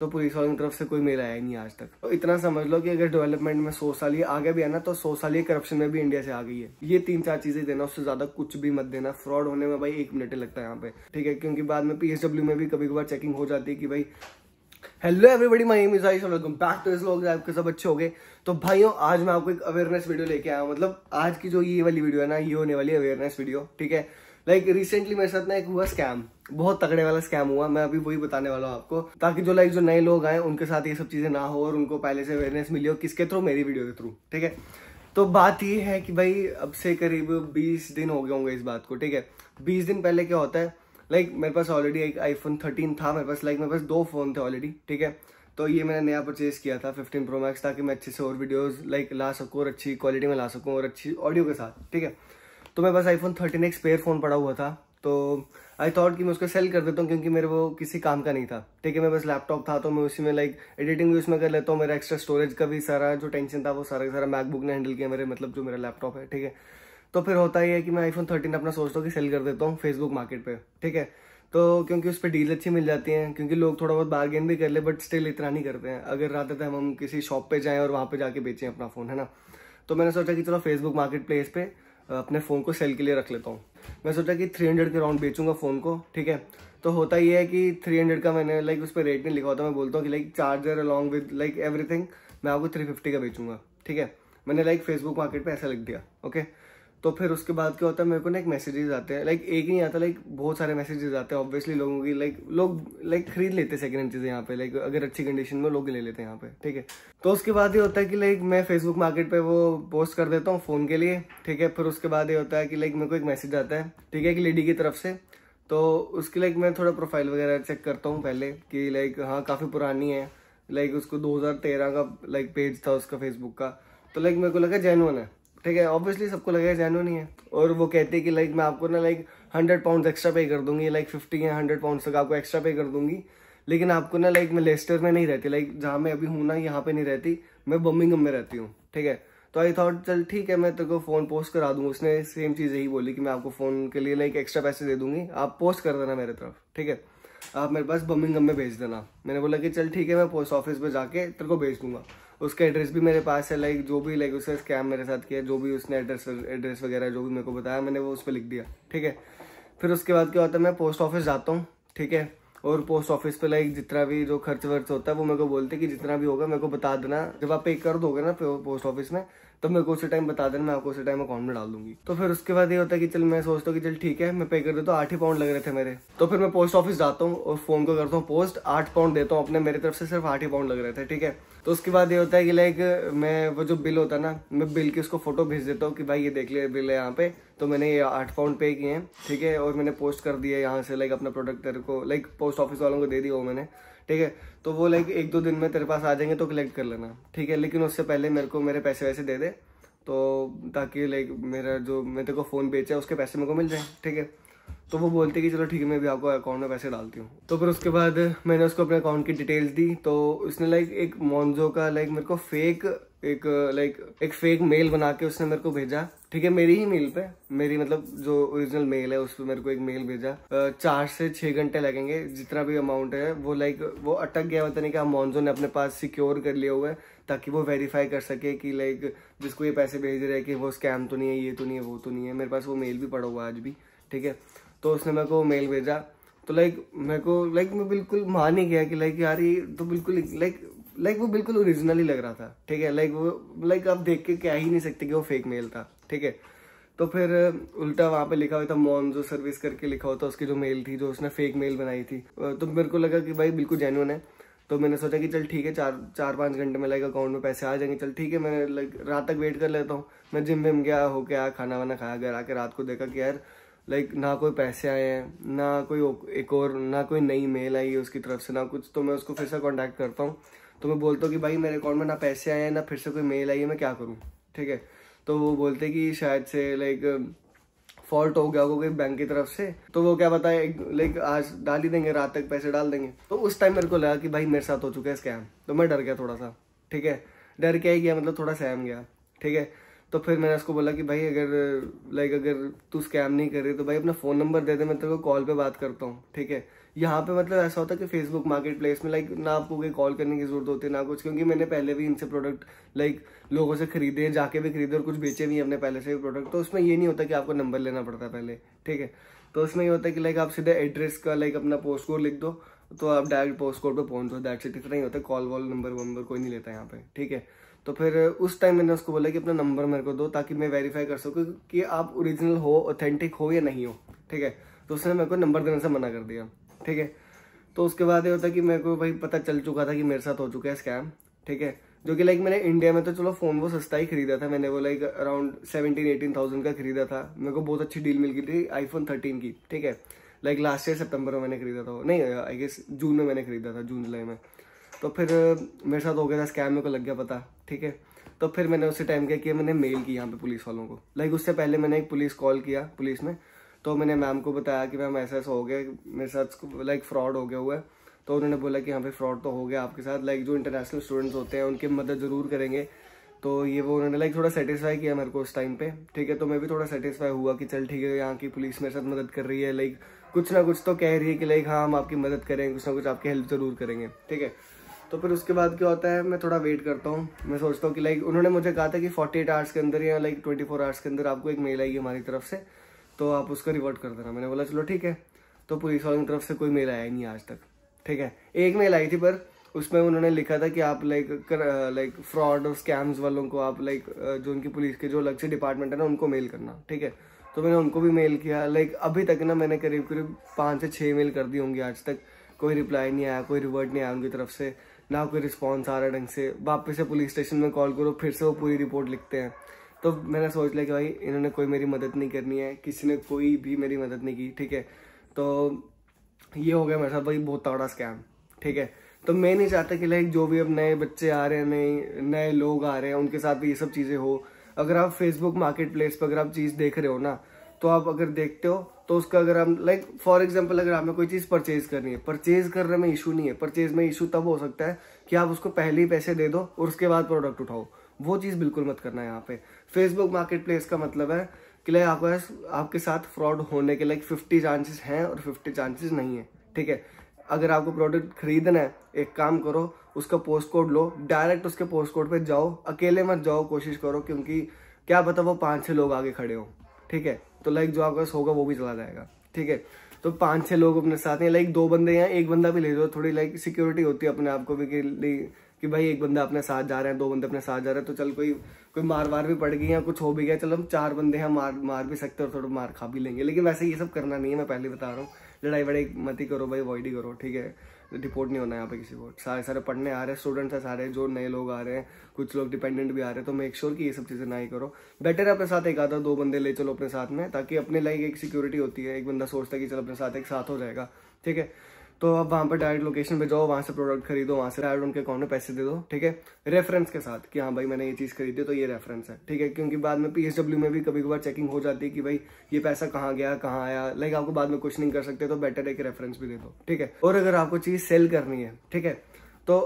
तो पुलिस वालों की तरफ से कोई मेल आया नहीं आज तक तो इतना समझ लो कि अगर डेवलपमेंट में सौ साल ये आगे भी है ना तो सौ साल ये करप्शन में भी इंडिया से आ गई है ये तीन चार चीजें देना उससे ज्यादा कुछ भी मत देना फ्रॉड होने में भाई एक मिनट लगता है यहाँ पे ठीक है क्योंकि बाद में पीएसडब्ल्यू में भी कभी कभार चेकिंग हो जाती है कि भाई hello everybody my name is welcome back to इस लोग आपके सब अच्छे हो गए तो भाइयों आज मैं आपको एक अवेयरनेस वीडियो लेके आया मतलब आज की जो ये वाली वीडियो है ना ये होने वाली अवेयरनेस वीडियो ठीक है लाइक like, रिसेंटली मेरे साथ ना एक हुआ स्कैम बहुत तगड़े वाला स्कैम हुआ मैं अभी वही बताने वाला हूँ आपको ताकि जो लाइक जो नए लोग आए उनके साथ ये सब चीज़ें ना हो और उनको पहले से अवेयरनेस मिली हो किसके थ्रू मेरी वीडियो के थ्रू ठीक है तो बात ये है कि भाई अब से करीब बीस दिन हो गए होंगे इस बात को ठीक है बीस दिन पहले क्या होता है लाइक like, मेरे पास ऑलरेडी एक आईफोन थर्टीन था मेरे पास लाइक like, मेरे पास दो फ़ोन थे ऑलरेडी ठीक है तो ये मैंने नया परचेज़ किया था फिफ्टीन प्रो मैक्स ताकि मैं अच्छे से और वीडियोज़ लाइक like, ला सकूँ और अच्छी क्वालिटी में ला सकूँ और अच्छी ऑडियो के साथ ठीक है तो मैं बस iPhone thirteen X pair phone पड़ा हुआ था तो आई थॉट कि मैं उसको सेल कर देता हूँ क्योंकि मेरे वो किसी काम का नहीं था ठीक है मैं बस लैपटॉप था तो मैं उसी में लाइक एडिटिंग भी उसमें कर लेता हूँ मेरा एक्स्ट्रा स्टोरेज का भी सारा जो टेंशन था वो सारा सारा मैकबुक ने हैंडल किया मेरे मतलब जो मेरा लैपटॉप है ठीक है तो फिर होता ही है कि मैं आईफोन थर्टीन अपना सोचता हूँ कि सेल कर देता हूँ फेसबुक मार्केट पर ठीक है तो क्योंकि उस पर डील अच्छी मिल जाती है क्योंकि लोग थोड़ा बहुत बार्गेन भी कर ले बट स्टिल इतना नहीं करते हैं अगर रात टाइम हम किसी शॉप पे जाएँ और वहाँ पर जाके बेचें अपना फ़ोन है ना तो मैंने सोचा कि चलो फेसबुक मार्केट प्लेस पे अपने फ़ोन को सेल के लिए रख लेता हूँ मैं सोचा कि थ्री हंड्रेड के राउंड बेचूंगा फ़ोन को ठीक है तो होता ये है कि थ्री हंड्रेड का मैंने लाइक उस पर रेट नहीं लिखा होता मैं बोलता हूँ कि like charger along with like everything मैं आपको थ्री फिफ्टी का बेचूंगा ठीक है मैंने लाइक फेसबुक मार्केट पर ऐसा लिख दिया ओके तो फिर उसके बाद क्या होता है मेरे को ना एक मैसेजेस आते हैं लाइक एक नहीं आता लाइक बहुत सारे मैसेजेस आते हैं ऑब्वियसली लोगों की लाइक लोग लाइक खरीद लेते हैं सेकेंड हैंड चीज़ें यहाँ पे लाइक अगर अच्छी कंडीशन में लोग ले लेते हैं यहाँ पे ठीक है तो उसके बाद ये होता है कि लाइक मैं फेसबुक मार्केट पर वो पोस्ट कर देता हूँ फ़ोन के लिए ठीक है फिर उसके बाद ये होता है कि लाइक मेरे को एक मैसेज आता है ठीक है एक लेडी की तरफ से तो उसकी लाइक मैं थोड़ा प्रोफाइल वगैरह चेक करता हूँ पहले कि लाइक हाँ काफ़ी पुरानी है लाइक उसको दो का लाइक पेज था उसका फेसबुक का तो लाइक मेरे को लगा जैनवन है ठीक है ऑब्वियसली सबको लगेगा जैनो नहीं है और वो कहते हैं कि लाइक मैं आपको ना like hundred pound extra pay कर दूंगी लाइक फिफ्टी या हंड्रेड पाउंड तक आपको एक्स्ट्रा पे कर दूंगी लेकिन आपको ना लाइक मैं लेस्टर में नहीं रहती लाइक जहाँ मैं अभी हूँ ना यहाँ पे नहीं रहती मैं बर्मिंगम में रहती हूँ ठीक है तो आई थॉट चल ठीक है मैं तेरे को फ़ोन पोस्ट करा दूंगा उसने सेम चीज़ यही बोली कि मैं आपको फ़ोन के लिए लाइक एक्स्ट्रा पैसे दे दूंगी आप पोस्ट कर देना मेरे तरफ ठीक है आप मेरे पास बर्मिंगम में भेज देना मैंने बोला कि चल ठीक है मैं पोस्ट ऑफिस में जाके तेरे को भेज दूंगा उसका एड्रेस भी मेरे पास है लाइक जो भी लाइक उसने स्कैम मेरे साथ किया जो भी उसने एड्रेस एड्रेस वगैरह जो भी मेरे को बताया मैंने वो उस पर लिख दिया ठीक है फिर उसके बाद क्या होता है मैं पोस्ट ऑफिस जाता हूँ ठीक है और पोस्ट ऑफिस पे लाइक जितना भी जो खर्च वर्च होता है वो मेरे को बोलते कि जितना भी होगा मेरे को बता देना जब आप पे कर दोगे ना पोस्ट ऑफिस में तो मेरे को उसी टाइम बता देना मैं आपको उसी टाइम अकाउंट में डाल दूंगी तो फिर उसके बाद ये होता है कि चल मैं सोचता हूँ कि चल ठीक है मैं पे कर देता हूँ आठ ही पाउंड लग रहे थे मेरे तो फिर मैं पोस्ट ऑफिस जाता हूँ और फोन को करता हूँ पोस्ट आठ पाउंड देता हूँ अपने मेरी तरफ से सिर्फ आठ ही पाउंड लग रहे थे ठीक है तो उसके बाद ये होता है कि लाइक मैं वो जो बिल होता है ना मैं बिल की उसको फोटो भेज देता हूँ कि भाई ये देख लिया बिल है यहाँ पे तो मैंने ये आठ पाउंड पे किए हैं ठीक है और मैंने पोस्ट कर दिया यहाँ से लाइक अपना प्रोडक्ट तेरे को लाइक पोस्ट ऑफिस वालों को दे दिया वो मैंने ठीक है तो वो लाइक एक दो दिन में तेरे पास आ जाएंगे तो कलेक्ट कर लेना ठीक है लेकिन उससे पहले मेरे को मेरे पैसे वैसे दे दे तो ताकि लाइक मेरा जो मैं तेरे को फ़ोन बेचा है उसके पैसे मेरे को मिल जाए ठीक है तो वो बोलते कि चलो ठीक है मैं भी आपको अकाउंट में पैसे डालती हूँ तो फिर उसके बाद मैंने उसको अपने अकाउंट की डिटेल्स दी तो उसने लाइक एक मोन्जो का लाइक मेरे को फेक एक लाइक एक फेक मेल बना के उसने मेरे को भेजा ठीक है मेरी ही मेल पे मेरी मतलब जो ओरिजिनल मेल है उस पर मेरे को एक मेल भेजा चार से छह घंटे लगेंगे जितना भी अमाउंट है वो लाइक वो अटक गया पता नहीं आप मॉन्जो ने अपने पास सिक्योर कर लिया हुआ है ताकि वो वेरीफाई कर सके कि लाइक जिसको ये पैसे भेज रहे हैं कि वो स्कैम तो नहीं है ये तो नहीं है वो तो नहीं है मेरे पास वो मेल भी पड़ा हुआ आज भी ठीक है तो उसने मेरे को मेल भेजा तो लाइक मेरे को लाइक मैं बिल्कुल मान ही गया कि लाइक यार ये तो बिल्कुल लाइक लाइक वो बिल्कुल ओरिजिनल ही लग रहा था ठीक है लाइक वो लाइक आप देख के कह ही नहीं सकते कि वो फेक मेल था ठीक है तो फिर उल्टा वहाँ पे लिखा हुआ था मॉन जो सर्विस करके लिखा हुआ था उसकी जो मेल थी जो उसने फेक मेल बनाई थी तो मेरे को लगा कि भाई बिल्कुल जेन्यून है तो मैंने सोचा कि चल ठीक है चार चार पाँच घंटे में लाइक अकाउंट में पैसे आ जाएंगे चल ठीक है मैं लाइक रात तक वेट कर लेता हूँ मैं जिम विम गया होके आया खाना वाना खाया घर आके रात को देखा कि यार लाइक ना कोई पैसे आए हैं ना कोई एक और ना कोई नई मेल आई है उसकी तरफ से ना कुछ तो मैं उसको फिर से कॉन्टैक्ट करता हूँ तो मैं बोलता हूँ कि भाई मेरे अकाउंट में ना पैसे आए हैं ना फिर से कोई मेल आई है मैं क्या करूँ ठीक है तो वो बोलते कि शायद से लाइक फॉल्ट हो गया होगा बैंक की तरफ से तो वो क्या बताए लाइक आज डाल ही देंगे रात तक पैसे डाल देंगे तो उस टाइम मेरे को लगा कि भाई मेरे साथ हो चुका है स्कैम तो मैं डर गया थोड़ा सा ठीक है डर क्या ही गया मतलब थोड़ा सहम गया ठीक है तो फिर मैंने उसको बोला कि भाई अगर लाइक अगर तू स्कैम नहीं कर रही तो भाई अपना फ़ोन नंबर दे दे मैं तेरे को कॉल पे बात करता हूँ ठीक है यहाँ पे मतलब ऐसा होता है कि फेसबुक मार्केट प्लेस में लाइक ना आपको कोई कॉल करने की ज़रूरत होती है ना कुछ क्योंकि मैंने पहले भी इनसे प्रोडक्ट लाइक लोगों से खरीदे जाके भी खरीदे और कुछ बेचे भी हमने पहले से भी प्रोडक्ट तो उसमें ये नहीं होता कि आपको नंबर लेना पड़ता है पहले ठीक है तो उसमें ये होता है कि लाइक आप सीधे एड्रेस का लाइक अपना पोस्ट कोड लिख दो तो आप डायरेक्ट पोस्ट कोड पर पहुँच दो दैट से इतना ही होता है कॉल वॉल नंबर वंबर कोई नहीं लेता यहाँ पे ठीक है तो फिर उस टाइम मैंने उसको बोला कि अपना नंबर मेरे को दो ताकि मैं वेरीफाई कर सकूँ कि आप ओरिजिनल हो ऑथेंटिक हो या नहीं हो ठीक है तो उसने मेरे को नंबर देने से मना कर दिया ठीक है तो उसके बाद ये होता कि मेरे को भाई पता चल चुका था कि मेरे साथ हो चुका है स्कैम ठीक है जो कि लाइक मैंने इंडिया में तो चलो फ़ोन वो सस्ता ही खरीदा था मैंने वो like around seventeen eighteen thousand का खरीदा था मेरे को बहुत अच्छी डील मिल गई थी आईफोन थर्टीन की ठीक है लाइक लास्ट ईयर सितंबर में मैंने खरीदा था नहीं आई गेस जून में मैंने खरीदा था जून जुलाई में तो फिर मेरे साथ हो गया था स्कैम मेरे को लग गया पता ठीक है तो फिर मैंने उसी टाइम क्या किया मैंने मेल की यहाँ पे पुलिस वालों को लाइक उससे पहले मैंने एक पुलिस कॉल किया पुलिस में तो मैंने मैम को बताया कि मैम ऐसा ऐसा हो गया मेरे साथ लाइक फ्रॉड हो गया हुआ है तो उन्होंने बोला कि यहाँ पे फ्रॉड तो हो गया आपके साथ लाइक जो इंटरनेशनल स्टूडेंट्स होते हैं उनकी मदद ज़रूर करेंगे तो ये वो उन्होंने लाइक थोड़ा सेटिस्फाई किया मेरे को उस टाइम पे ठीक है तो मैं भी थोड़ा सेटिस्फाई हुआ कि चल ठीक है यहाँ की पुलिस मेरे साथ मदद कर रही है लाइक कुछ ना कुछ तो कह रही है कि लाइक हाँ हम आपकी मदद करेंगे कुछ ना कुछ आपकी हेल्प ज़रूर करेंगे ठीक है तो फिर उसके बाद क्या होता है मैं थोड़ा वेट करता हूँ मैं सोचता हूँ कि लाइक उन्होंने मुझे कहा था कि फोर्टी एट आवर्स के अंदर या लाइक ट्वेंटी फोर आवर्स के अंदर आपको एक मेल आएगी हमारी तरफ से तो आप उसको रिवर्ट कर देना मैंने बोला चलो ठीक है तो पुलिस वालों की तरफ से कोई मेल आया नहीं आज तक ठीक है एक मेल आई थी पर उसमें उन्होंने लिखा था कि आप लाइक लाइक फ्रॉड और स्कैम्स वालों को आप लाइक जो उनकी पुलिस के जो अलग से डिपार्टमेंट है ना उनको मेल करना ठीक है तो मैंने उनको भी मेल किया लाइक अभी तक ना मैंने करीब करीब पाँच से छः मेल कर दी होंगी आज तक कोई रिप्लाई नहीं आया कोई रिवर्ट नहीं आया उनकी तरफ से ना कोई रिस्पॉन्स आ रहा है ढंग से वापस से पुलिस स्टेशन में कॉल करो फिर से वो पूरी रिपोर्ट लिखते हैं तो मैंने सोच लिया कि भाई इन्होंने कोई मेरी मदद नहीं करनी है किसी ने कोई भी मेरी मदद नहीं की ठीक है तो ये हो गया मेरे साथ भाई बहुत तगड़ा स्कैम ठीक है तो मैं नहीं चाहता कि लाइक जो भी अब नए बच्चे आ रहे हैं नए नए लोग आ रहे हैं उनके साथ भी ये सब चीज़ें हो अगर आप फेसबुक मार्केट प्लेस पर अगर आप चीज़ देख रहे हो ना तो आप अगर देखते हो तो उसका अगर हम लाइक फॉर एग्जाम्पल अगर हमें कोई चीज़ परचेज करनी है परचेज करने में इशू नहीं है परचेज में इशू तब हो सकता है कि आप उसको पहले ही पैसे दे दो और उसके बाद प्रोडक्ट उठाओ वो चीज़ बिल्कुल मत करना है यहाँ पे फेसबुक मार्केट प्लेस का मतलब है कि लाइक आपके आपके साथ फ्रॉड होने के लाइक फिफ्टी चांसेस हैं और फिफ्टी चांसेस नहीं है ठीक है अगर आपको प्रोडक्ट खरीदना है एक काम करो उसका पोस्ट कोड लो डायरेक्ट उसके पोस्ट कोड पे जाओ अकेले मत जाओ कोशिश करो क्योंकि क्या पता वो पाँच छः लोग आगे खड़े हों ठीक है तो लाइक जो आपका होगा वो भी चला जाएगा ठीक है तो पांच छह लोग अपने साथ हैं लाइक दो बंदे हैं एक बंदा भी ले जाओ थोड़ी लाइक सिक्योरिटी होती है अपने आप को भी कि कि भाई एक बंदा अपने साथ जा रहा है दो बंदे अपने साथ जा रहे हैं तो चल कोई कोई मार वार भी पड़ गई या कुछ हो भी गया चलो हम चार बंदे हैं मार मार भी सकते और थोड़ा मार खा भी लेंगे लेकिन वैसे ये सब करना नहीं है मैं पहले बता रहा हूँ लड़ाई वड़ाई मत ही करो भाई अवॉइड ही करो ठीक है डिपोर्ट नहीं होना है यहाँ पे किसी को सारे सारे पढ़ने आ रहे हैं स्टूडेंट्स हैं सारे जो नए लोग आ रहे हैं कुछ लोग डिपेंडेंट भी आ रहे हैं तो मेक श्योर sure कि ये सब चीज़ें ना ही करो बेटर है अपने साथ एक आधा दो बंदे ले चलो अपने साथ में ताकि अपने लाइक एक सिक्योरिटी होती है एक बंदा सोचता है कि चलो अपने साथ एक साथ हो जाएगा ठीक है तो आप वहाँ पर डायरेक्ट लोकेशन पे जाओ वहाँ से प्रोडक्ट खरीदो वहाँ से डायरेक्ट उनके अकाउंट में पैसे दे दो ठीक है रेफरेंस के साथ कि हाँ भाई मैंने ये चीज़ खरीदी तो ये रेफरेंस है ठीक है क्योंकि बाद में पी में भी कभी कभार चेकिंग हो जाती है कि भाई ये पैसा कहाँ गया कहाँ आया लाइक आपको बाद में कुछ नहीं कर सकते तो बेटर है कि रेफरेंस भी दे दो ठीक है और अगर आपको चीज़ सेल करनी है ठीक है तो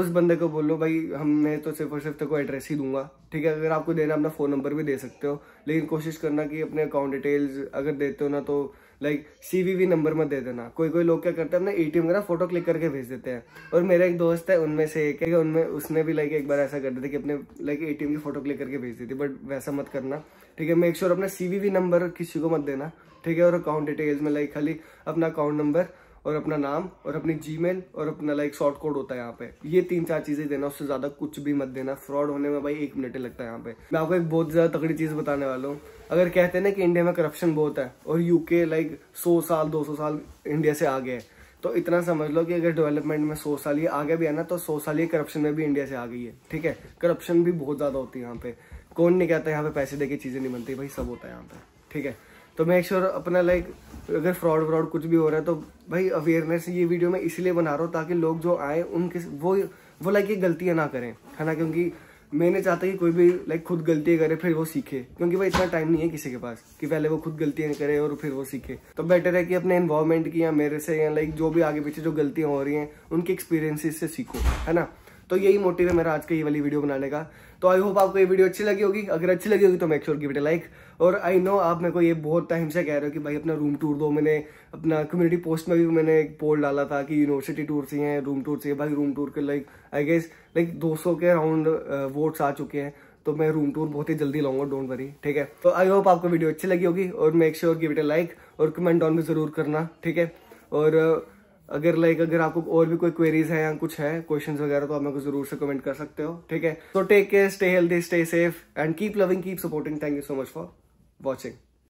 उस बंदे को बोलो भाई हमने तो सिर्फ और सिर्फ तक एड्रेस ही दूंगा ठीक है अगर आपको देना अपना फ़ोन नंबर भी दे सकते हो लेकिन कोशिश करना कि अपने अकाउंट डिटेल्स अगर देते हो ना तो लाइक सीवीवी नंबर मत दे देना कोई कोई लोग क्या करते हैं अपना एटीएम का ना फोटो क्लिक करके भेज देते हैं और मेरा एक दोस्त है उनमें से एक है उनमें उसने भी लाइक एक बार ऐसा कर दिया कि अपने लाइक एटीएम की फोटो क्लिक करके भेज दी थी बट वैसा मत करना ठीक है मेक श्योर अपना सीवीवी नंबर किसी को मत देना ठीक है और अकाउंट डिटेल्स में लाइक खाली अपना अकाउंट नंबर और अपना नाम और अपनी जी और अपना लाइक शॉर्ट कोड होता है यहाँ पे ये तीन चार चीजें देना उससे ज्यादा कुछ भी मत देना फ्रॉड होने में भाई एक मिनट लगता है यहाँ पे मैं आपको एक बहुत ज्यादा तगड़ी चीज बताने वाला हूँ अगर कहते हैं ना कि इंडिया में करप्शन बहुत है और यूके लाइक सौ साल दो सौ साल इंडिया से आगे है तो इतना समझ लो कि अगर डेवलपमेंट में सौ साल ये आगे भी है ना तो सौ साल ये करप्शन में भी इंडिया से आ गई है ठीक है करप्शन भी बहुत ज्यादा होती है यहाँ पे कौन नहीं कहता यहाँ पे पैसे देके चीजें नहीं बनती भाई सब होता है यहाँ पे ठीक है तो मेक श्योर अपना लाइक अगर फ्रॉड व्रॉड कुछ भी हो रहा है तो भाई अवेयरनेस ये वीडियो मैं इसलिए बना रहा हूँ ताकि लोग जो आए उनके वो वो लाइक ये गलतियाँ ना करें है ना क्योंकि मैंने चाहता कि कोई भी लाइक खुद गलतियाँ करे फिर वो सीखे क्योंकि भाई इतना टाइम नहीं है किसी के पास कि पहले वो खुद गलतियाँ करे और फिर वो सीखे तो बेटर है कि अपने इन्वॉलमेंट की या मेरे से या लाइक जो भी आगे पीछे जो गलतियाँ हो रही हैं उनके एक्सपीरियंसिस से सीखो है ना तो यही मोटिव है मेरा आज का ये वाली वीडियो बनाने का तो आई होप आपको ये वीडियो अच्छी लगी होगी अगर अच्छी लगी होगी तो मेक श्योर की वीडियो लाइक और आई नो आप मेरे को ये बहुत टाइम से कह रहे हो कि भाई अपना रूम टूर दो मैंने अपना कम्युनिटी पोस्ट में भी मैंने एक पोल डाला था कि यूनिवर्सिटी टूर हैं रूम टूर चाहिए भाई रूम टूर के लाइक आई गेस लाइक 200 के अराउंड वोट्स uh, आ चुके हैं तो मैं रूम टूर बहुत ही जल्दी लाऊंगा डोंट वरी ठीक है तो आई होप आपको वीडियो अच्छी लगी होगी और मेक श्योर की वीडियो लाइक और कमेंट डाउन भी जरूर करना ठीक है और uh, अगर लाइक अगर आपको और भी कोई क्वेरीज है या कुछ है क्वेश्चन वगैरह तो आप मेरे को जरूर से कमेंट कर सकते हो ठीक है so take care stay healthy stay safe and keep loving keep supporting thank you so much for watching